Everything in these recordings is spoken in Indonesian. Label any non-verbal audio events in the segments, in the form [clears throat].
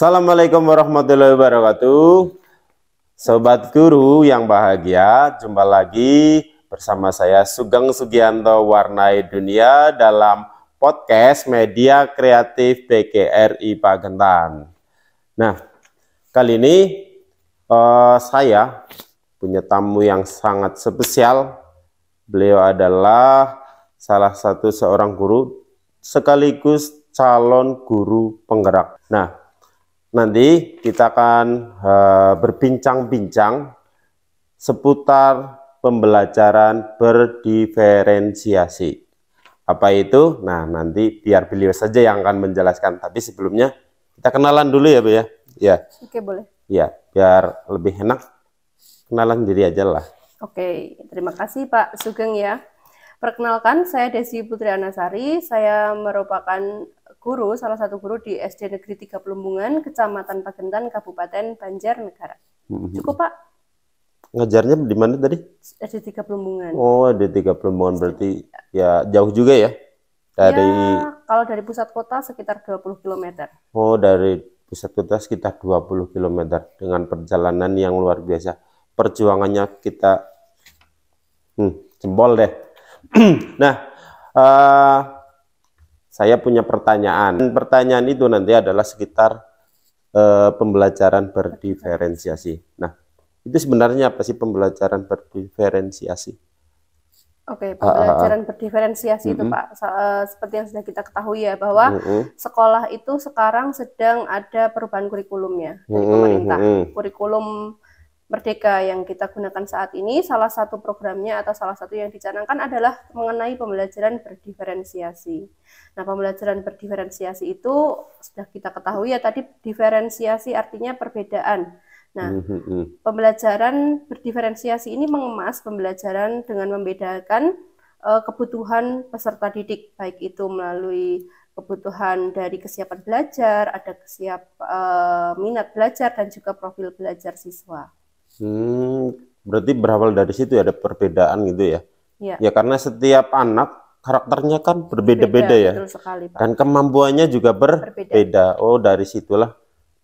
Assalamualaikum warahmatullahi wabarakatuh. Sobat guru yang bahagia, jumpa lagi bersama saya Sugeng Sugianto Warnai Dunia dalam podcast media kreatif BKRI Pagentan. Nah, kali ini uh, saya punya tamu yang sangat spesial. Beliau adalah salah satu seorang guru sekaligus calon guru penggerak. Nah, nanti kita akan uh, berbincang-bincang seputar pembelajaran berdiferensiasi. Apa itu? Nah, nanti biar beliau saja yang akan menjelaskan. Tapi sebelumnya kita kenalan dulu ya, Bu ya. Ya. Oke, boleh. Ya, biar lebih enak kenalan diri aja lah. Oke, terima kasih Pak Sugeng ya. Perkenalkan, saya Desi Putri Anasari. Saya merupakan guru, salah satu guru di SD Negeri 3 Pelumbungan, Kecamatan Pagentan, Kabupaten Banjarnegara. Mm-hmm. Cukup, Pak? Ngajarnya di mana tadi? SD 3 Pelumbungan. Oh, SD 3 Pelumbungan berarti ya jauh juga ya? ya dari ya, kalau dari pusat kota sekitar 20 km. Oh, dari pusat kota sekitar 20 km dengan perjalanan yang luar biasa. Perjuangannya kita hmm, jempol deh. [clears throat] nah, uh, saya punya pertanyaan. Pertanyaan itu nanti adalah sekitar uh, pembelajaran berdiferensiasi. Nah, itu sebenarnya apa sih pembelajaran berdiferensiasi? Oke, ah, ah, ah. pembelajaran uh, berdiferensiasi uh, itu Pak, Se eh, seperti yang sudah kita ketahui ya bahwa uh, uh, sekolah itu sekarang sedang ada perubahan kurikulumnya dari pemerintah. Uh, uh, uh, kurikulum Merdeka yang kita gunakan saat ini, salah satu programnya atau salah satu yang dicanangkan adalah mengenai pembelajaran berdiferensiasi. Nah, pembelajaran berdiferensiasi itu sudah kita ketahui ya tadi diferensiasi artinya perbedaan. Nah, hmm, hmm, hmm. pembelajaran berdiferensiasi ini mengemas pembelajaran dengan membedakan uh, kebutuhan peserta didik baik itu melalui kebutuhan dari kesiapan belajar, ada kesiap uh, minat belajar dan juga profil belajar siswa. Hmm, berarti berawal dari situ ya, ada perbedaan gitu ya? Ya, ya karena setiap anak karakternya kan berbeda-beda ya. sekali, Pak. Dan kemampuannya juga berbeda. berbeda. Oh, dari situlah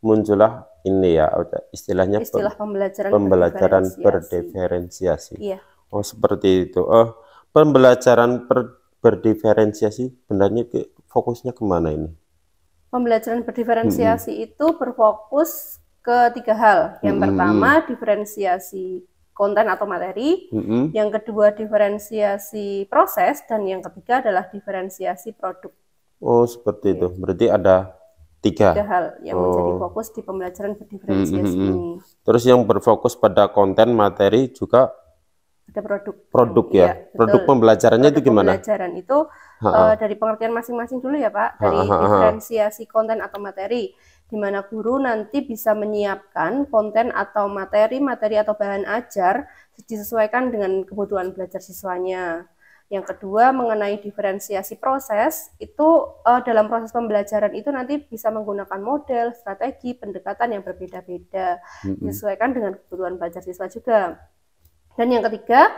muncullah ini ya istilahnya istilah pembelajaran pembelajaran berdiferensiasi. Iya. Oh, seperti itu. Oh, pembelajaran per, berdiferensiasi benarnya fokusnya kemana ini? Pembelajaran berdiferensiasi hmm. itu berfokus ke tiga hal. Yang mm -hmm. pertama diferensiasi konten atau materi, mm -hmm. yang kedua diferensiasi proses, dan yang ketiga adalah diferensiasi produk. Oh seperti itu. Berarti ada tiga, tiga hal yang oh. menjadi fokus di pembelajaran berdiferensiasi mm -hmm. ini. Terus yang berfokus pada konten materi juga ada produk. Produk ya. ya produk betul. pembelajarannya produk itu gimana? Pembelajaran itu ha -ha. Uh, eh, dari pengertian masing-masing dulu ya Pak. Dari ha -ha. diferensiasi konten atau materi di mana guru nanti bisa menyiapkan konten atau materi-materi atau bahan ajar disesuaikan dengan kebutuhan belajar siswanya. Yang kedua mengenai diferensiasi proses, itu uh, dalam proses pembelajaran itu nanti bisa menggunakan model, strategi, pendekatan yang berbeda-beda, disesuaikan dengan kebutuhan belajar siswa juga. Dan yang ketiga,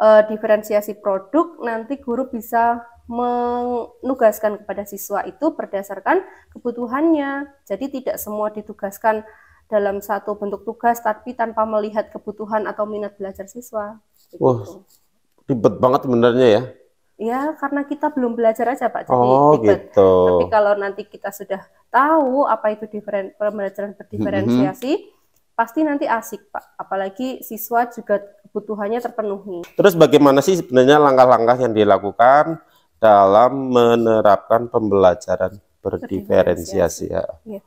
uh, diferensiasi produk, nanti guru bisa menugaskan kepada siswa itu berdasarkan kebutuhannya. Jadi tidak semua ditugaskan dalam satu bentuk tugas tapi tanpa melihat kebutuhan atau minat belajar siswa. Wah, Wah, ribet banget sebenarnya ya. Ya, karena kita belum belajar aja Pak, jadi oh, ribet. Gitu. Tapi kalau nanti kita sudah tahu apa itu diferen pembelajaran berdiferensiasi, mm -hmm. pasti nanti asik Pak. Apalagi siswa juga kebutuhannya terpenuhi. Terus bagaimana sih sebenarnya langkah-langkah yang dilakukan dalam menerapkan pembelajaran berdiferensiasi. Ya. ya.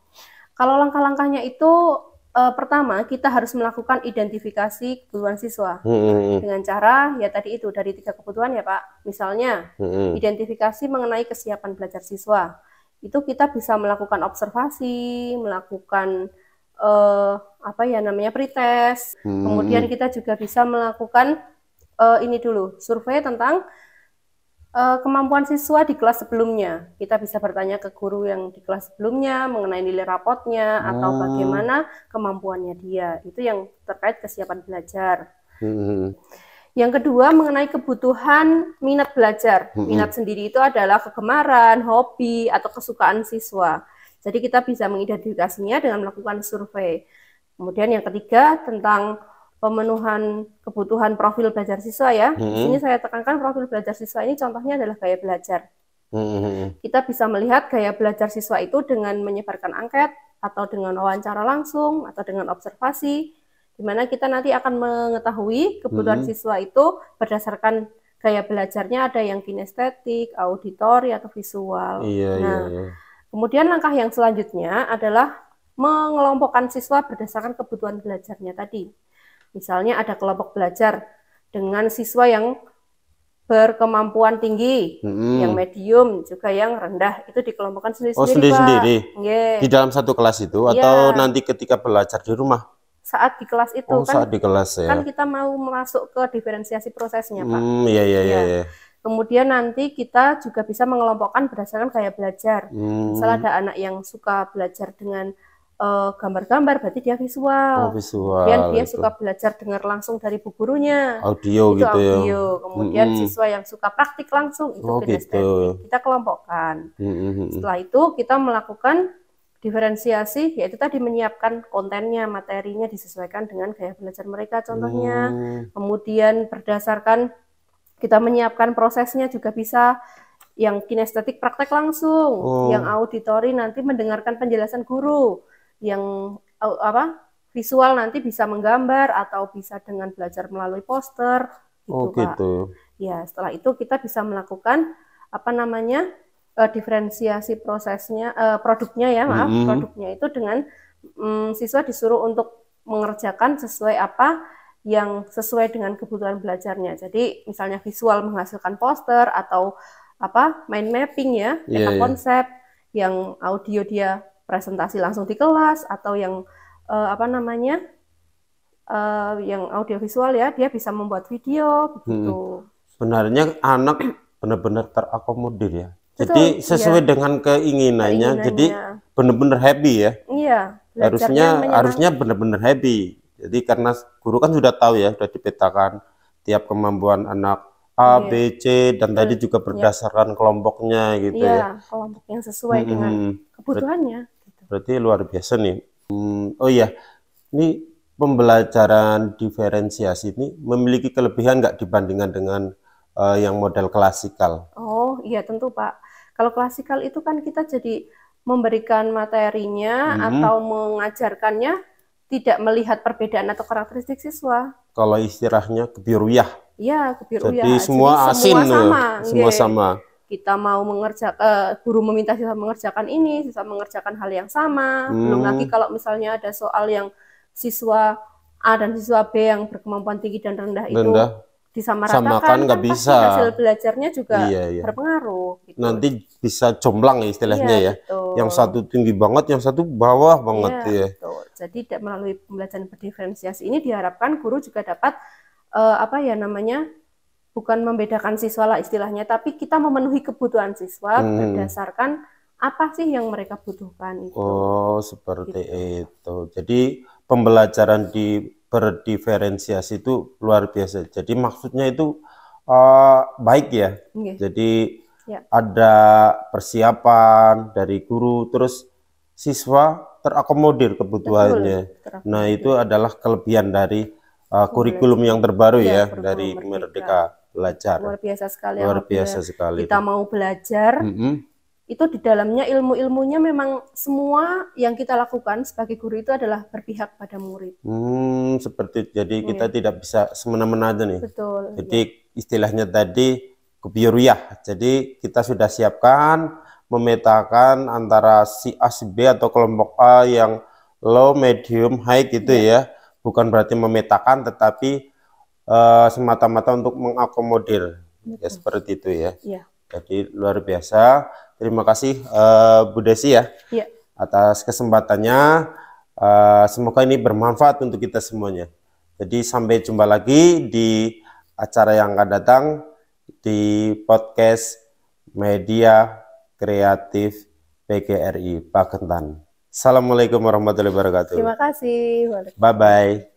Kalau langkah-langkahnya itu eh, pertama kita harus melakukan identifikasi kebutuhan siswa hmm. dengan cara ya tadi itu dari tiga kebutuhan ya Pak. Misalnya hmm. identifikasi mengenai kesiapan belajar siswa itu kita bisa melakukan observasi, melakukan eh, apa ya namanya pretest, hmm. kemudian kita juga bisa melakukan eh, ini dulu survei tentang Eh, kemampuan siswa di kelas sebelumnya. Kita bisa bertanya ke guru yang di kelas sebelumnya mengenai nilai rapotnya hmm. atau ah. bagaimana kemampuannya dia. Itu yang terkait kesiapan belajar. Hmm. Yang kedua mengenai kebutuhan minat belajar. Hmm. Minat sendiri itu adalah kegemaran, hobi atau kesukaan siswa. Jadi kita bisa mengidentifikasinya dengan melakukan survei. Kemudian yang ketiga tentang pemenuhan kebutuhan profil belajar siswa ya. -hmm. Di sini saya tekankan profil belajar siswa ini contohnya adalah gaya belajar. -hmm. Kita bisa melihat gaya belajar siswa itu dengan menyebarkan angket atau dengan wawancara langsung atau dengan observasi di mana kita nanti akan mengetahui kebutuhan -hmm. siswa itu berdasarkan gaya belajarnya ada yang kinestetik, auditori atau visual. Iya, iya nah, iya, iya. kemudian langkah yang selanjutnya adalah mengelompokkan siswa berdasarkan kebutuhan belajarnya tadi. Misalnya ada kelompok belajar dengan siswa yang berkemampuan tinggi, hmm. yang medium, juga yang rendah. Itu dikelompokkan sendiri-sendiri. Oh, sendiri-sendiri. Yeah. Di iya. dalam satu kelas itu yeah. atau nanti ketika belajar di rumah? Saat di kelas itu oh, kan. saat di kelas ya. Kan kita mau masuk ke diferensiasi prosesnya, Pak. Hmm, iya iya iya. iya. Kemudian nanti kita juga bisa mengelompokkan berdasarkan gaya belajar. Hmm. Misalnya ada anak yang suka belajar dengan Eh, gambar-gambar uh, berarti dia visual. Oh, visual. Kemudian dia gitu. suka belajar dengar langsung dari bu gurunya. Audio itu gitu ya. audio. ya. Kemudian mm -hmm. siswa yang suka praktik langsung itu oh, gitu. Kita kelompokkan. Mm -hmm. Setelah itu kita melakukan diferensiasi yaitu tadi menyiapkan kontennya, materinya disesuaikan dengan gaya belajar mereka contohnya. Mm. Kemudian berdasarkan kita menyiapkan prosesnya juga bisa yang kinestetik praktek langsung, oh. yang auditori nanti mendengarkan penjelasan guru, yang oh, apa visual nanti bisa menggambar atau bisa dengan belajar melalui poster gitu, oh, gitu. Pak. Ya, setelah itu kita bisa melakukan apa namanya? Uh, diferensiasi prosesnya uh, produknya ya, maaf, -hmm. produknya itu dengan um, siswa disuruh untuk mengerjakan sesuai apa yang sesuai dengan kebutuhan belajarnya. Jadi, misalnya visual menghasilkan poster atau apa mind mapping ya, yeah, iya, yeah. konsep yang audio dia presentasi langsung di kelas atau yang uh, apa namanya uh, yang audiovisual ya dia bisa membuat video begitu. Hmm. Sebenarnya anak benar-benar terakomodir ya. Betul, jadi iya. sesuai iya. dengan keinginannya, keinginannya. jadi benar-benar happy ya. Iya. Harusnya harusnya benar-benar happy. Jadi karena guru kan sudah tahu ya, sudah dipetakan tiap kemampuan anak A, iya. B, C dan tadi juga iya. berdasarkan kelompoknya gitu iya, ya. kelompok yang sesuai hmm. dengan kebutuhannya. Berarti luar biasa nih. Hmm, oh iya, ini pembelajaran diferensiasi ini memiliki kelebihan nggak dibandingkan dengan uh, yang model klasikal? Oh iya tentu Pak. Kalau klasikal itu kan kita jadi memberikan materinya hmm. atau mengajarkannya tidak melihat perbedaan atau karakteristik siswa. Kalau istilahnya kebiruyah. Iya, kebiruyah. Jadi semua jadi, asin. Semua eh, sama. Semua sama kita mau mengerjakan uh, eh, guru meminta siswa mengerjakan ini, siswa mengerjakan hal yang sama. Hmm. Belum lagi hmm. kalau misalnya ada soal yang siswa A dan siswa B yang berkemampuan tinggi dan rendah, rendah. itu disamaratakan kan nggak kan bisa. Hasil belajarnya juga iya, iya. berpengaruh. Gitu. Nanti bisa jomblang ya istilahnya iya, ya. Gitu. Yang satu tinggi banget, yang satu bawah banget iya, ya. Gitu. Jadi melalui pembelajaran berdiferensiasi ini diharapkan guru juga dapat uh, apa ya namanya bukan membedakan siswa lah istilahnya, tapi kita memenuhi kebutuhan siswa hmm. berdasarkan apa sih yang mereka butuhkan itu. Oh, seperti gitu. itu. Jadi pembelajaran di berdiferensiasi itu luar biasa. Jadi maksudnya itu uh, baik ya. Okay. Iya. Jadi ya. ada persiapan dari guru terus siswa terakomodir kebutuhannya. terakomodir. Nah, itu adalah kelebihan dari uh, kurikulum yang terbaru iya, ya, ya dari Merdeka. Merdeka belajar. Luar biasa sekali. Luar biasa sekali. Kita itu. mau belajar. Mm -hmm. Itu di dalamnya ilmu-ilmunya memang semua yang kita lakukan sebagai guru itu adalah berpihak pada murid. Hmm, seperti jadi yeah. kita tidak bisa semena-mena aja nih. Betul. Jadi yeah. istilahnya tadi kebiuriyah. Jadi kita sudah siapkan memetakan antara si A si B atau kelompok A yang low, medium, high gitu yeah. ya. Bukan berarti memetakan tetapi uh, semata-mata untuk mengakomodir ya, Betul. ya seperti itu ya. ya. Jadi luar biasa. Terima kasih uh, Bu Desi ya, ya. atas kesempatannya. Uh, semoga ini bermanfaat untuk kita semuanya. Jadi sampai jumpa lagi di acara yang akan datang di podcast Media Kreatif PGRI Pak Kentan. Assalamualaikum warahmatullahi wabarakatuh. Terima kasih. Bye-bye.